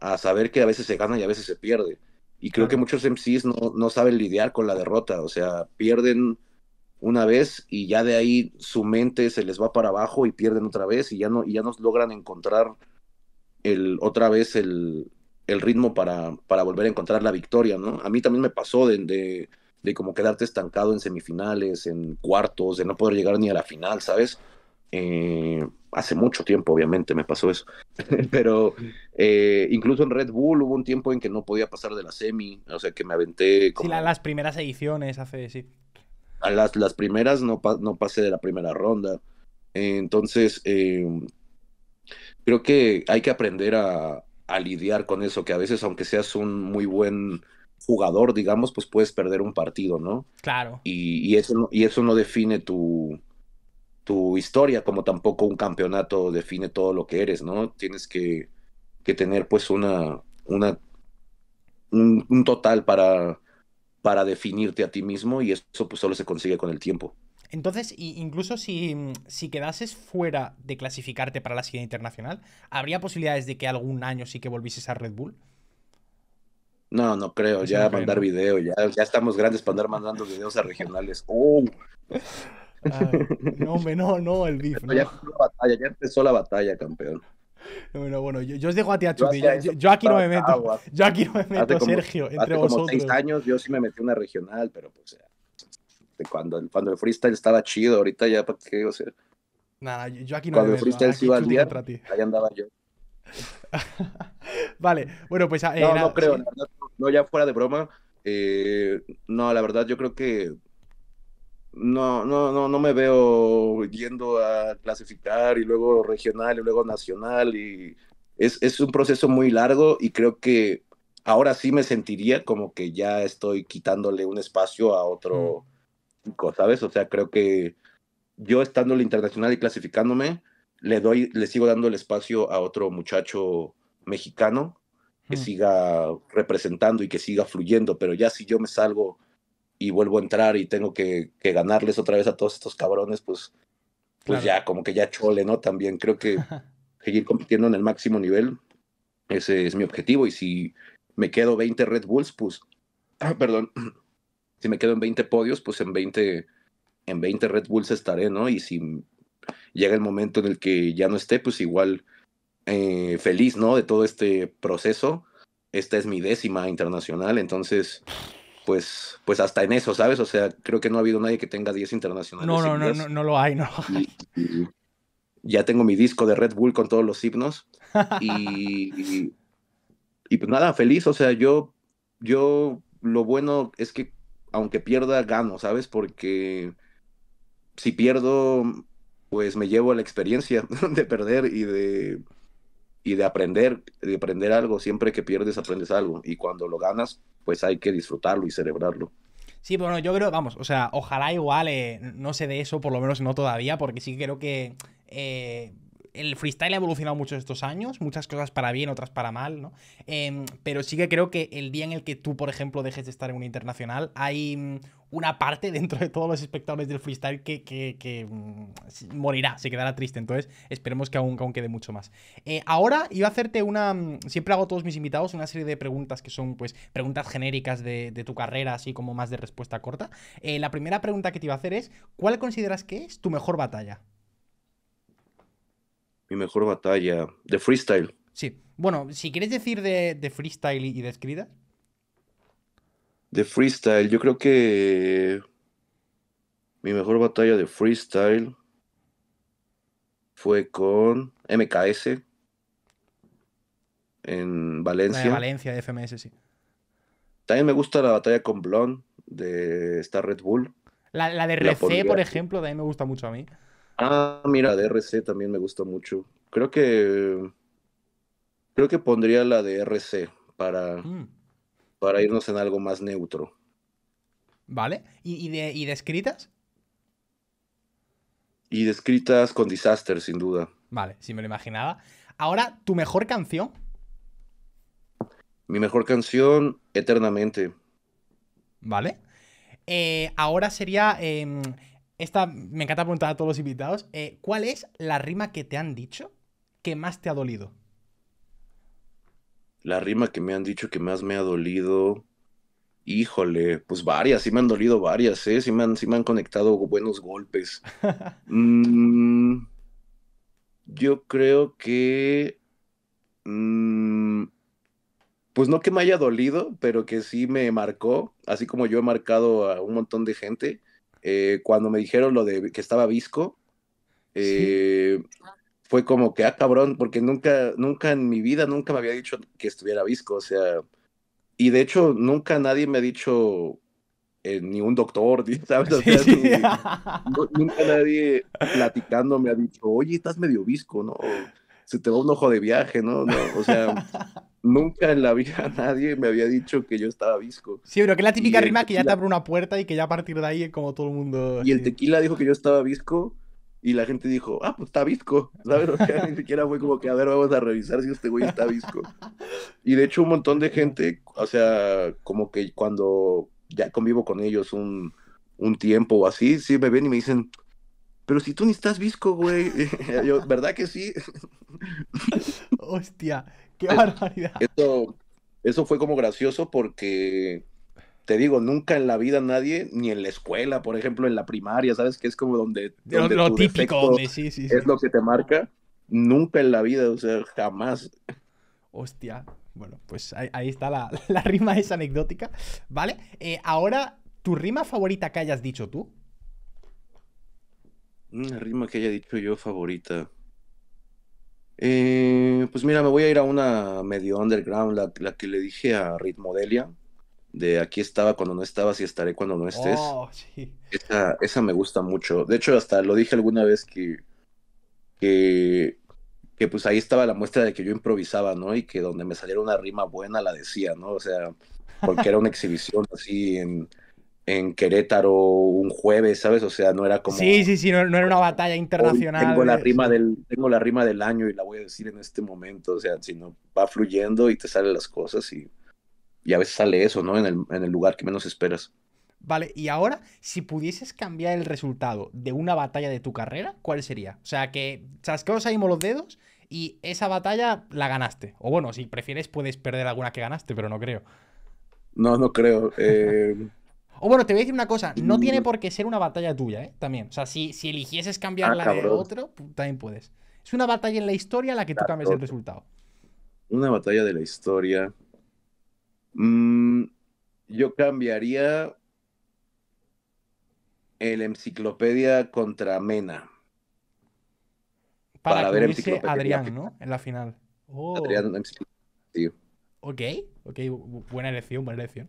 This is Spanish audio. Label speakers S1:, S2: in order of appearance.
S1: a, saber que a veces se gana y a veces se pierde. Y creo que muchos MCs no, no saben lidiar con la derrota, o sea, pierden una vez y ya de ahí su mente se les va para abajo y pierden otra vez y ya no, y ya logran encontrar el, otra vez el, ritmo para, para, volver a encontrar la victoria, ¿no? A mí también me pasó de, de, de, como quedarte estancado en semifinales, en cuartos, de no poder llegar ni a la final, ¿sabes? Eh, hace mucho tiempo, obviamente, me pasó eso. Pero eh, incluso en Red Bull hubo un tiempo en que no podía pasar de la semi, o sea que me aventé. Sí,
S2: las primeras ediciones hace, sí.
S1: A las, las primeras no, no pasé de la primera ronda. Entonces, eh, creo que hay que aprender a, lidiar con eso, que a veces, aunque seas un muy buen jugador, digamos, pues puedes perder un partido, ¿no? Claro. Y, y eso, y eso no define tu tu historia, como tampoco un campeonato define todo lo que eres, ¿no? Tienes que, que tener pues una, una un, total para, para definirte a ti mismo y eso pues solo se consigue con el tiempo.
S2: Entonces, incluso si, quedases fuera de clasificarte para la siguiente internacional, ¿habría posibilidades de que algún año sí que volvieses a Red Bull?
S1: No, no creo, ya mandar video, ya, ya estamos grandes para andar mandando videos a regionales. ¡Oh!
S2: no, hombre, no, no, el DIF. Ya,
S1: empezó la batalla, campeón.
S2: Bueno, bueno, yo, os dejo a ti a chupi Yo, aquí no me meto. Yo aquí no me meto, Sergio. Entre hace vosotros. seis
S1: años yo sí me metí una regional, pero pues. Eh, cuando, cuando el freestyle estaba chido, ahorita ya, ¿para qué? O sea.
S2: Nada, yo aquí no me meto. Cuando el freestyle se iba al día, ahí andaba yo. vale, bueno, pues. Ah, eh, no, no creo,
S1: no, ya fuera de broma. Eh, no, la verdad, yo creo que no, no, no, no me veo yendo a clasificar y luego regional y luego nacional y es, es un proceso muy largo y creo que ahora sí me sentiría como que ya estoy quitándole un espacio a otro chico, mm. ¿sabes? O sea, creo que yo estando en el internacional y clasificándome, le doy, le sigo dando el espacio a otro muchacho mexicano que mm. siga representando y que siga fluyendo, pero ya si yo me salgo y vuelvo a entrar y tengo que, ganarles otra vez a todos estos cabrones, pues, pues ya, como que ya chole, ¿no? También creo que seguir compitiendo en el máximo nivel, ese es mi objetivo. Y si me quedo 20 Red Bulls, pues, ah, perdón, si me quedo en 20 podios, pues en 20, en 20 Red Bulls estaré, ¿no? Y si llega el momento en el que ya no esté, pues igual eh, feliz, ¿no? De todo este proceso. Esta es mi décima internacional, entonces pues, pues hasta en eso, ¿sabes? O sea, creo que no ha habido nadie que tenga 10 internacionales. No, no, no, no, no, lo hay, no ya tengo mi disco de Red Bull con todos los himnos.
S2: Y,
S1: y, pues nada, feliz. O sea, yo, yo lo bueno es que aunque pierda, gano, ¿sabes? Porque si pierdo, pues me llevo a la experiencia de perder y de, y de aprender, de aprender algo. Siempre que pierdes, aprendes algo. Y cuando lo ganas, pues hay que disfrutarlo y celebrarlo.
S2: Sí, bueno, yo creo, vamos, o sea, ojalá igual eh, no sé de eso, por lo menos no todavía, porque sí creo que eh, el freestyle ha evolucionado mucho estos años, muchas cosas para bien, otras para mal, ¿no? Em, pero sí que creo que el día en el que tú, por ejemplo, dejes de estar en un internacional, hay mm, una parte dentro de todos los espectadores del freestyle que, mm, morirá, se quedará triste. Entonces, esperemos que aún, quede mucho más. Eh, ahora iba a hacerte una. Mm, siempre hago a todos mis invitados una serie de preguntas que son, pues, preguntas genéricas de, tu carrera, así como más de respuesta corta. Eh, la primera pregunta que te iba a hacer es: ¿cuál consideras que es tu mejor batalla?
S1: mi mejor batalla de freestyle.
S2: Sí. Bueno, si quieres decir de, freestyle y de escrita.
S1: De freestyle, yo creo que mi mejor batalla de freestyle fue con MKS en Valencia. En
S2: Valencia, de FMS, sí.
S1: También me gusta la batalla con Blond de Star Red Bull.
S2: La, la de RC, por ejemplo, también me gusta mucho a mí.
S1: Ah, mira, la de RC también me gusta mucho. Creo que. Creo que pondría la de RC para, mm. para irnos en algo más neutro.
S2: ¿Vale? ¿Y, y, de, ¿Y, escritas?
S1: Y de escritas con Disaster, sin duda.
S2: Vale, si me lo imaginaba. Ahora, ¿tu mejor canción?
S1: Mi mejor canción, Eternamente.
S2: ¿Vale? Eh, ahora sería. Em, esta me encanta preguntar a todos los invitados. Eh, ¿Cuál es la rima que te han dicho que más te ha dolido?
S1: La rima que me han dicho que más me ha dolido. Híjole, pues varias, sí me han dolido varias, ¿eh? Sí me han, conectado buenos golpes. Mm, yo creo que. Mm, pues no que me haya dolido, pero que sí me marcó, así como yo he marcado a un montón de gente eh, cuando me dijeron lo de que estaba Visco, eh, fue como que, ah, cabrón, porque nunca, nunca en mi vida, nunca me había dicho que estuviera Visco, o sea, y de hecho nunca nadie me ha dicho, eh, ni un doctor, nunca nadie platicando me ha dicho, oye, estás medio Visco, ¿no? Se te va un ojo de viaje, no o sea... Nunca en la vida nadie me había dicho que yo estaba visco.
S2: Sí, pero que es la típica rima que ya te abre una puerta y que ya a partir de ahí es como todo el mundo. Y el
S1: tequila dijo que yo estaba visco y la gente dijo, ah, pues está visco. ¿Sabes? ni siquiera fue como que, a ver, vamos a revisar si este güey está visco. Y de hecho, un montón de gente, o sea, como que cuando ya convivo con ellos un, un tiempo o así, sí me ven y me dicen, pero si tú ni estás visco, güey. ¿verdad que sí?
S2: Hostia, qué barbaridad.
S1: Eso, fue como gracioso porque, te digo, nunca en la vida nadie, ni en la escuela, por ejemplo, en la primaria, ¿sabes? Que es como donde... donde lo, típico, sí, sí, Es lo que te marca. Nunca en la vida, o sea, jamás.
S2: Hostia. Bueno, pues ahí, está la, rima esa anecdótica, ¿vale? Eh, ahora, ¿tu rima favorita que hayas dicho tú?
S1: Una rima que haya dicho yo favorita. Eh, pues mira, me voy a ir a una medio underground, la, que le dije a Ritmodelia, de aquí estaba cuando no estabas y estaré cuando no estés. Oh, esa, esa, me gusta mucho. De hecho, hasta lo dije alguna vez que, que, que, pues ahí estaba la muestra de que yo improvisaba, ¿no? Y que donde me saliera una rima buena la decía, ¿no? O sea, porque era una exhibición así en, en Querétaro un jueves, ¿sabes? O sea, no era como... Sí,
S2: sí, sí, no, era una batalla internacional. Tengo la,
S1: rima del, tengo la rima del año y la voy a decir en este momento, o sea, no va fluyendo y te salen las cosas y, a veces sale eso, ¿no? En el, en el lugar que menos esperas.
S2: Vale, y ahora, si pudieses cambiar el resultado de una batalla de tu carrera, ¿cuál sería? O sea, que ahí salimos los dedos y esa batalla la ganaste. O bueno, si prefieres, puedes perder alguna que ganaste, pero no creo.
S1: No, no creo. Eh...
S2: O bueno, te voy a decir una cosa, no tiene mm. por qué ser una batalla tuya, ¿eh? También. O sea, si, eligieses cambiarla ah, de otro, también puedes. Es una batalla en la historia la que tú cambias el resultado.
S1: Una batalla de la historia. Mm, yo cambiaría el enciclopedia contra Mena.
S2: Para, para ver enciclopedia Adrián, ¿no? En la final. Adrián,
S1: enciclopedia.
S2: Oh. Ok, ok, buena elección, buena elección.